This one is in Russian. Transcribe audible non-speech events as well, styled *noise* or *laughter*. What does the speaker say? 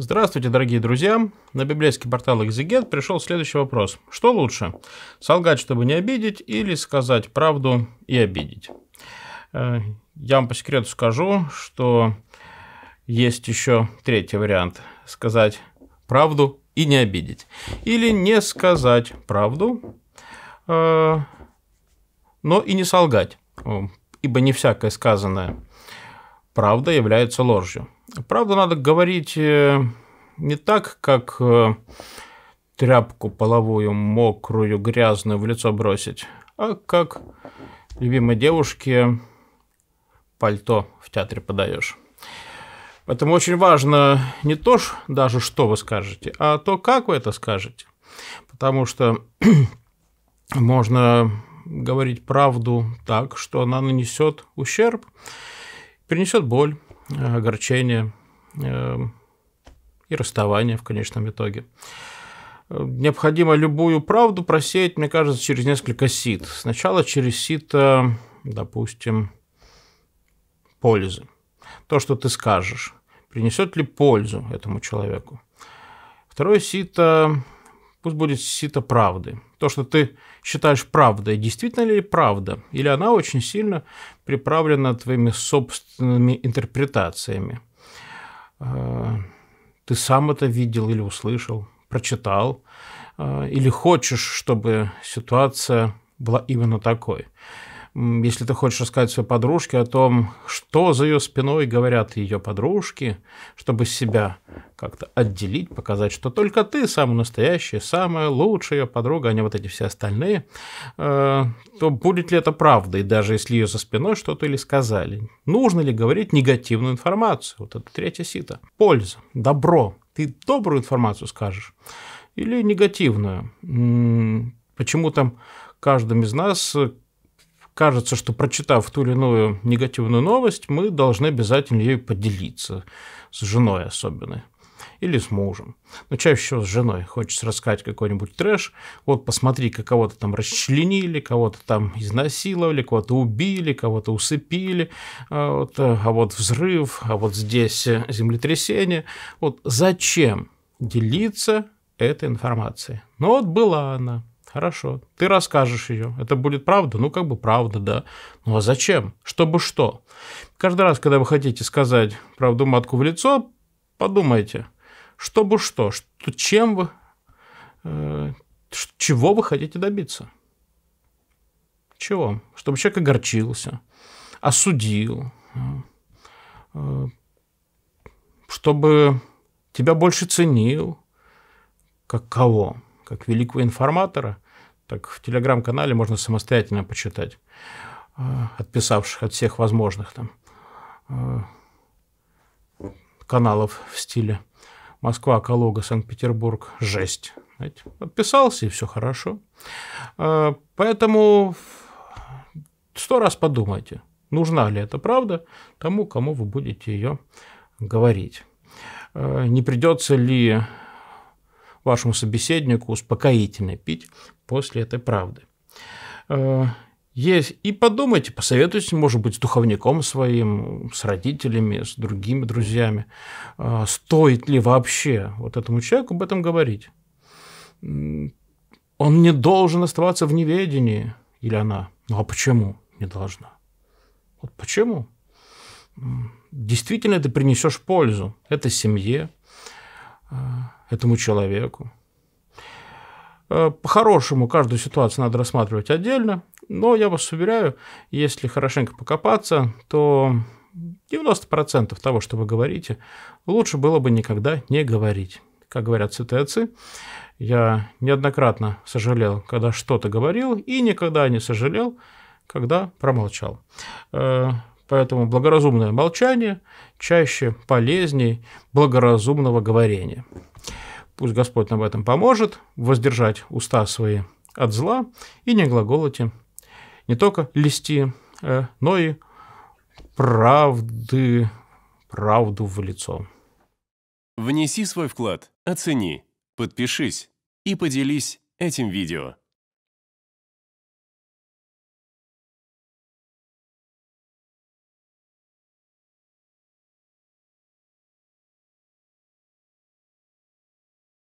Здравствуйте, дорогие друзья! На библейский портал Exeget пришел следующий вопрос. Что лучше, солгать, чтобы не обидеть, или сказать правду и обидеть? Э, я вам по секрету скажу, что есть еще третий вариант – сказать правду и не обидеть. Или не сказать правду, э, но и не солгать, ибо не всякое сказанное – правда является ложью. Правду надо говорить э, не так, как э, тряпку половую, мокрую, грязную в лицо бросить, а как любимой девушке пальто в театре подаешь. Поэтому очень важно не то даже, что вы скажете, а то, как вы это скажете. Потому что *clears throat* можно говорить правду так, что она нанесет ущерб принесет боль, э, огорчение э, и расставание в конечном итоге. Э, необходимо любую правду просеять, мне кажется, через несколько сит. Сначала через сито, допустим, пользы. То, что ты скажешь, принесет ли пользу этому человеку. Второе сито пусть будет сито правды. То, что ты считаешь правдой, действительно ли правда? Или она очень сильно приправлена твоими собственными интерпретациями? А, ты сам это видел или услышал, прочитал? А, или хочешь, чтобы ситуация была именно такой? если ты хочешь рассказать своей подружке о том, что за ее спиной говорят ее подружки, чтобы себя как-то отделить, показать, что только ты самая настоящая, самая лучшая подруга, а не вот эти все остальные, э, то будет ли это правдой, даже если ее за спиной что-то или сказали? Нужно ли говорить негативную информацию? Вот это третье сито. Польза, добро. Ты добрую информацию скажешь или негативную? Почему там каждым из нас кажется, что прочитав ту или иную негативную новость, мы должны обязательно ею поделиться, с женой особенно или с мужем. Но чаще всего с женой. Хочется рассказать какой-нибудь трэш. Вот посмотри, как кого-то там расчленили, кого-то там изнасиловали, кого-то убили, кого-то усыпили. А вот, э, а вот взрыв, а вот здесь э, землетрясение. Вот зачем делиться этой информацией? Но ну вот была она. Хорошо, ты расскажешь ее. Это будет правда? Ну, как бы правда, да. Ну, а зачем? Чтобы что? Каждый раз, когда вы хотите сказать правду матку в лицо, подумайте, чтобы что? что чем вы... Э, чего вы хотите добиться? Чего? Чтобы человек огорчился, осудил, э, э, чтобы тебя больше ценил. Как кого? как великого информатора, так в телеграм-канале можно самостоятельно почитать, э, отписавших от всех возможных там э, каналов в стиле Москва, Калуга, Санкт-Петербург, жесть. Знаете, отписался, и все хорошо. Э, поэтому сто раз подумайте, нужна ли это правда тому, кому вы будете ее говорить. Не придется ли вашему собеседнику успокоительное пить после этой правды. Э, есть. И подумайте, посоветуйте, может быть, с духовником своим, с родителями, с другими друзьями, э, стоит ли вообще вот этому человеку об этом говорить. Он не должен оставаться в неведении, или она. Ну а почему не должна? Вот почему? Действительно, ты принесешь пользу этой семье, э, этому человеку. Э, по-хорошему, каждую ситуацию надо рассматривать отдельно, но я вас уверяю, если хорошенько покопаться, то 90% того, что вы говорите, лучше было бы никогда не говорить. Как говорят святые я неоднократно сожалел, когда что-то говорил, и никогда не сожалел, когда промолчал. Э, Поэтому благоразумное молчание чаще полезней благоразумного говорения. Пусть Господь нам в этом поможет, воздержать уста свои от зла и не глаголоте не только листи, э, но и правды, правду в лицо. Внеси свой вклад, оцени, подпишись и поделись этим видео.